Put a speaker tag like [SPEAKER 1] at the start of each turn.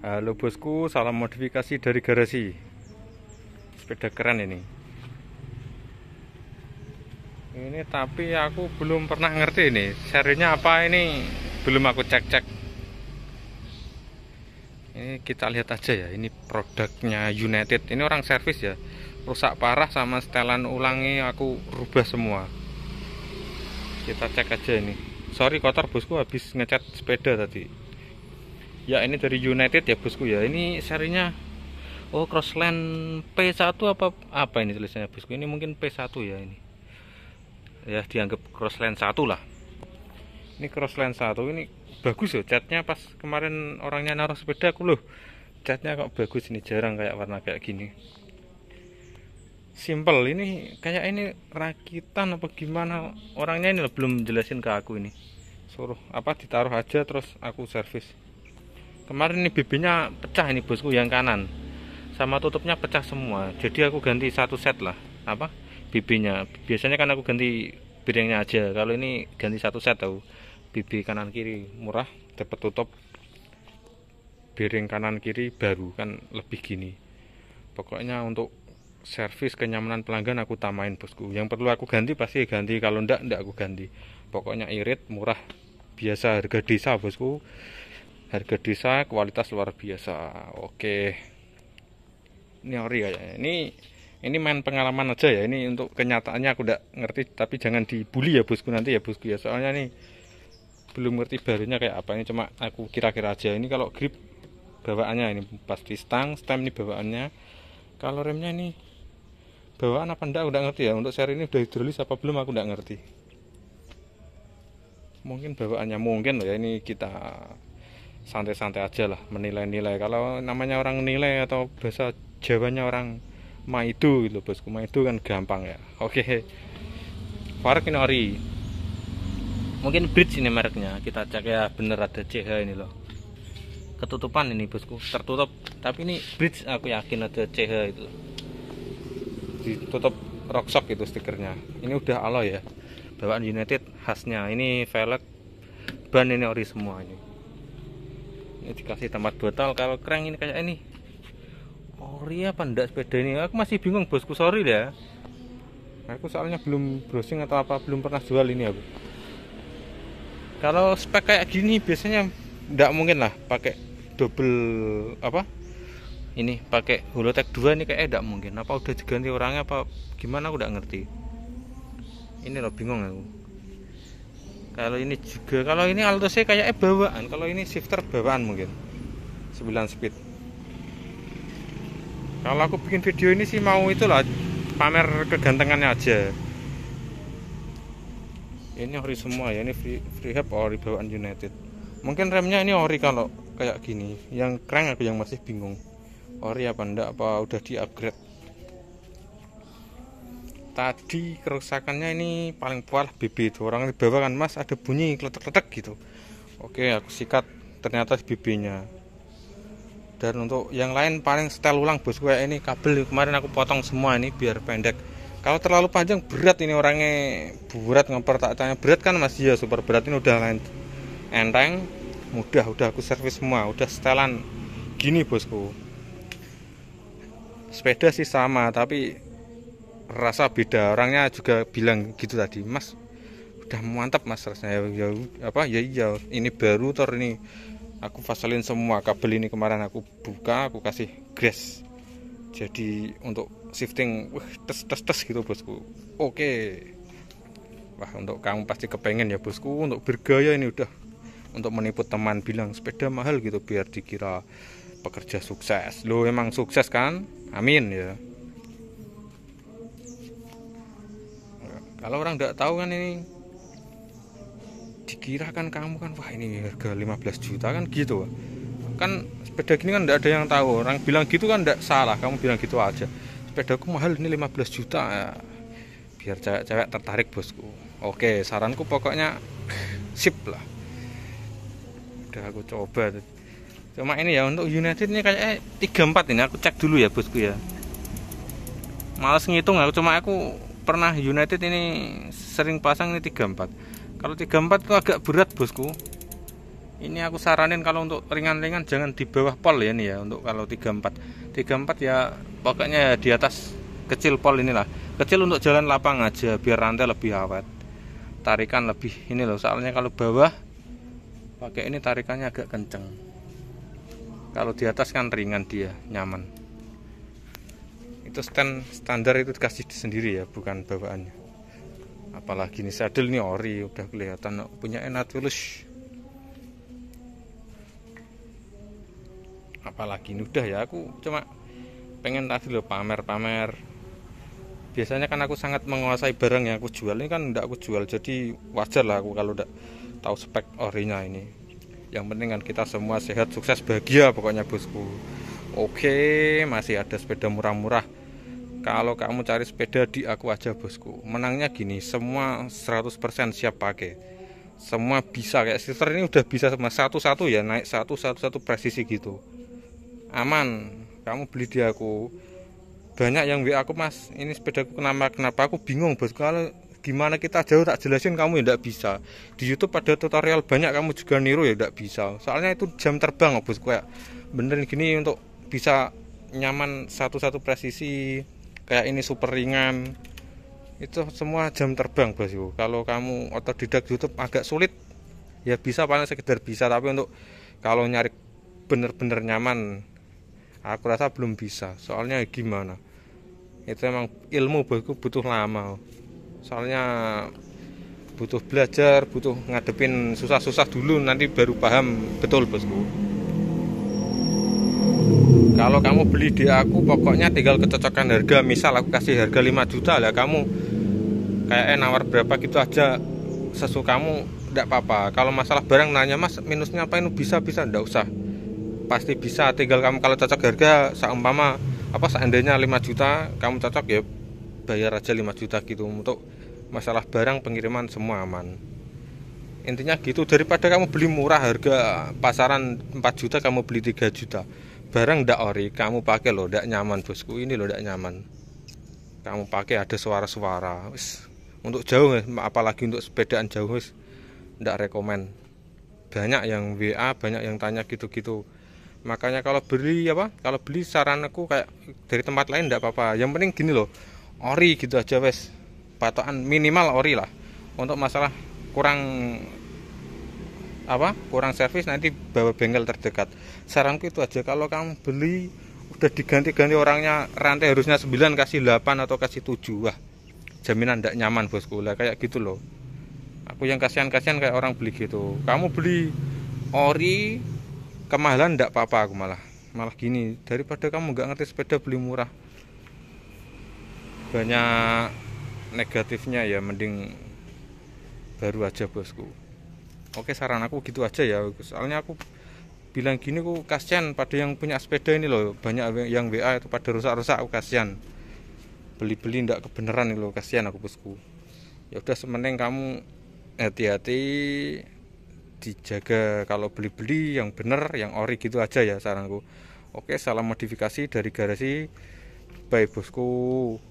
[SPEAKER 1] Halo eh, bosku, salam modifikasi dari garasi. Sepeda keren ini. Ini tapi aku belum pernah ngerti ini. Serinya apa ini? Belum aku cek-cek. Ini kita lihat aja ya. Ini produknya United. Ini orang servis ya. Rusak parah sama setelan ulangi aku rubah semua. Kita cek aja ini. Sorry kotor bosku habis ngecat sepeda tadi ya ini dari United ya bosku ya ini serinya oh crossland P1 apa apa ini tulisannya bosku ini mungkin P1 ya ini ya dianggap crossland 1 lah ini crossland 1 ini bagus ya catnya pas kemarin orangnya naruh sepeda aku loh catnya kok bagus ini jarang kayak warna kayak gini simple ini kayak ini rakitan apa gimana orangnya ini belum jelasin ke aku ini suruh apa ditaruh aja terus aku servis kemarin ini bibinya pecah ini bosku yang kanan sama tutupnya pecah semua jadi aku ganti satu set lah apa bibinya biasanya kan aku ganti birengnya aja kalau ini ganti satu set tahu bibi kanan kiri murah dapat tutup biring kanan kiri baru kan lebih gini pokoknya untuk servis kenyamanan pelanggan aku tamain bosku yang perlu aku ganti pasti ganti kalau ndak ndak aku ganti pokoknya irit murah biasa harga desa bosku harga desa kualitas luar biasa oke ini ori ya, ya ini ini main pengalaman aja ya ini untuk kenyataannya aku tidak ngerti tapi jangan dibully ya bosku nanti ya bosku ya soalnya nih belum ngerti barunya kayak apa ini cuma aku kira-kira aja ini kalau grip bawaannya ini pasti stang stem ini bawaannya kalau remnya ini bawaan apa enggak udah ngerti ya untuk seri ini udah hidrolis apa belum aku udah ngerti mungkin bawaannya mungkin loh ya ini kita santai-santai aja lah menilai-nilai kalau namanya orang nilai atau bahasa Jawanya orang ma itu gitu bosku ma itu kan gampang ya oke okay. ori mungkin bridge ini mereknya kita cek ya bener ada CH ini loh ketutupan ini bosku tertutup tapi ini bridge aku yakin ada CH itu ditutup rockshock itu stikernya ini udah alloy ya bawaan United khasnya ini velg ban ini ori semua ini Eh, dikasih tempat botol kalau kereng ini kayak ini ori apa ya, ndak sepeda ini aku masih bingung bosku sorry ya aku soalnya belum browsing atau apa belum pernah jual ini aku ya, kalau spek kayak gini biasanya ndak mungkin lah pakai double apa ini pakai holotek 2 ini kayak eh, ndak mungkin apa udah diganti orangnya apa gimana aku ndak ngerti ini loh bingung aku kalau ini juga kalau ini alto C eh bawaan kalau ini shifter bawaan mungkin 9 speed kalau aku bikin video ini sih mau itulah pamer kegantengannya aja ini ori semua ya ini free, free hub ori bawaan United mungkin remnya ini ori kalau kayak gini yang keren aku yang masih bingung ori apa ndak apa udah di upgrade tadi kerusakannya ini paling parah bibit itu orang di bawah kan mas ada bunyi kletek-kletek gitu oke aku sikat ternyata bibinya dan untuk yang lain paling setel ulang bosku ya ini kabel kemarin aku potong semua ini biar pendek kalau terlalu panjang berat ini orangnya berat ngoper tak tanya berat kan mas ya super berat ini udah lain enteng mudah udah aku servis semua udah setelan gini bosku sepeda sih sama tapi rasa beda orangnya juga bilang gitu tadi mas udah mantap mas rasanya ya, ya apa ya iya ini baru tor ini aku fasilin semua kabel ini kemarin aku buka aku kasih grass jadi untuk shifting wah tes tes tes gitu bosku oke wah untuk kamu pasti kepengen ya bosku untuk bergaya ini udah untuk menipu teman bilang sepeda mahal gitu biar dikira pekerja sukses lo emang sukses kan amin ya kalau orang tidak tahu kan ini dikira kan kamu kan wah ini harga 15 juta kan gitu kan sepeda gini kan tidak ada yang tahu orang bilang gitu kan tidak salah kamu bilang gitu aja sepeda aku mahal ini 15 juta ya. biar cewek-cewek tertarik bosku oke saranku pokoknya sip lah udah aku coba cuma ini ya untuk United ini kayak eh, 34 ini aku cek dulu ya bosku ya males ngitung aku cuma aku pernah United ini sering pasang ini 34 kalau 34 itu agak berat bosku ini aku saranin kalau untuk ringan-ringan jangan di bawah pol ya nih ya untuk kalau 34 34 ya pokoknya ya di atas kecil pol inilah kecil untuk jalan lapang aja biar rantai lebih awet tarikan lebih ini loh soalnya kalau bawah pakai ini tarikannya agak kenceng kalau di atas kan ringan dia nyaman itu stand standar itu dikasih sendiri ya bukan bawaannya apalagi ini sadel ini ori udah kelihatan punya Nautilus apalagi ini udah ya aku cuma pengen tadi lo pamer-pamer biasanya kan aku sangat menguasai barang yang aku jual ini kan enggak aku jual jadi wajar lah aku kalau enggak tahu spek orinya ini yang penting kan kita semua sehat sukses bahagia pokoknya bosku oke masih ada sepeda murah-murah kalau kamu cari sepeda di aku aja bosku menangnya gini semua 100% siap pakai semua bisa kayak sister ini udah bisa sama satu-satu ya naik satu-satu-satu presisi gitu aman kamu beli di aku banyak yang WA aku mas ini sepedaku kenapa kenapa aku bingung bosku. kalau gimana kita jauh tak jelasin kamu ya tidak bisa di YouTube ada tutorial banyak kamu juga niru ya tidak bisa soalnya itu jam terbang bosku ya. benerin gini untuk bisa nyaman satu-satu presisi kayak ini super ringan itu semua jam terbang bos ibu kalau kamu otodidak YouTube agak sulit ya bisa paling sekedar bisa tapi untuk kalau nyari bener-bener nyaman aku rasa belum bisa soalnya gimana itu emang ilmu bosku butuh lama soalnya butuh belajar butuh ngadepin susah-susah dulu nanti baru paham betul bosku kalau kamu beli di aku pokoknya tinggal kecocokan harga misal aku kasih harga 5 juta lah kamu kayaknya eh, nawar berapa gitu aja sesuka kamu tidak apa-apa kalau masalah barang nanya mas minusnya apa ini bisa bisa enggak usah pasti bisa tinggal kamu kalau cocok harga seumpama apa seandainya 5 juta kamu cocok ya bayar aja 5 juta gitu untuk masalah barang pengiriman semua aman intinya gitu daripada kamu beli murah harga pasaran 4 juta kamu beli 3 juta barang ndak ori kamu pakai loh ndak nyaman bosku ini loh ndak nyaman kamu pakai ada suara-suara untuk jauh eh. apalagi untuk sepedaan jauh ndak rekomen banyak yang WA banyak yang tanya gitu-gitu makanya kalau beli apa kalau beli saran aku kayak dari tempat lain ndak apa-apa yang penting gini loh ori gitu aja wes patokan minimal ori lah untuk masalah kurang apa kurang servis nanti bawa bengkel terdekat saranku itu aja kalau kamu beli udah diganti-ganti orangnya rantai harusnya 9 kasih 8 atau kasih 7 wah jaminan tidak nyaman bosku lah kayak gitu loh aku yang kasihan-kasihan kayak orang beli gitu kamu beli ori kemahalan tidak apa-apa aku malah malah gini daripada kamu nggak ngerti sepeda beli murah banyak negatifnya ya mending baru aja bosku oke saran aku gitu aja ya soalnya aku bilang gini aku kasihan pada yang punya sepeda ini loh banyak yang WA itu pada rusak-rusak aku kasihan beli-beli ndak kebenaran ini loh kasihan aku bosku ya udah semeneng kamu hati-hati dijaga kalau beli-beli yang bener yang ori gitu aja ya saranku oke salam modifikasi dari garasi bye bosku